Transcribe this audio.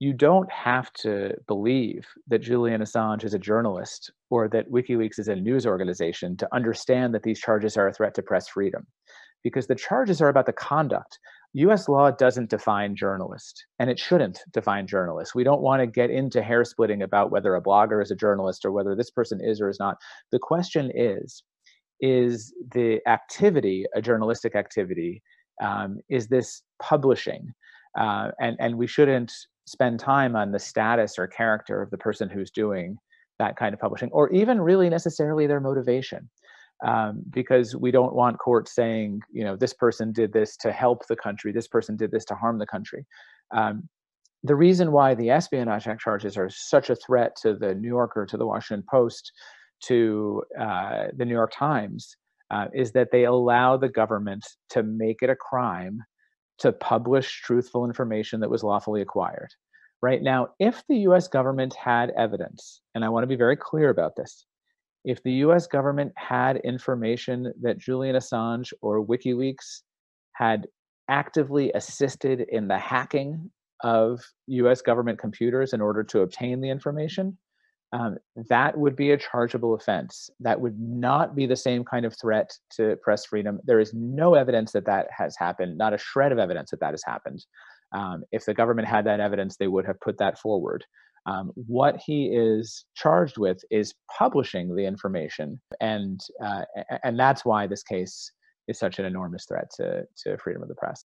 you don't have to believe that Julian Assange is a journalist or that WikiLeaks is a news organization to understand that these charges are a threat to press freedom, because the charges are about the conduct. US law doesn't define journalist, and it shouldn't define journalists. We don't want to get into hair splitting about whether a blogger is a journalist or whether this person is or is not. The question is is the activity a journalistic activity? Um, is this publishing? Uh, and and we shouldn't spend time on the status or character of the person who's doing that kind of publishing, or even really necessarily their motivation. Um, because we don't want courts saying, you know, this person did this to help the country, this person did this to harm the country. Um, the reason why the Espionage Act charges are such a threat to the New Yorker, to the Washington Post, to uh, the New York Times, uh, is that they allow the government to make it a crime to publish truthful information that was lawfully acquired. Right now, if the US government had evidence, and I want to be very clear about this, if the US government had information that Julian Assange or WikiLeaks had actively assisted in the hacking of US government computers in order to obtain the information, um, that would be a chargeable offense. That would not be the same kind of threat to press freedom. There is no evidence that that has happened, not a shred of evidence that that has happened. Um, if the government had that evidence, they would have put that forward. Um, what he is charged with is publishing the information, and uh, and that's why this case is such an enormous threat to to freedom of the press.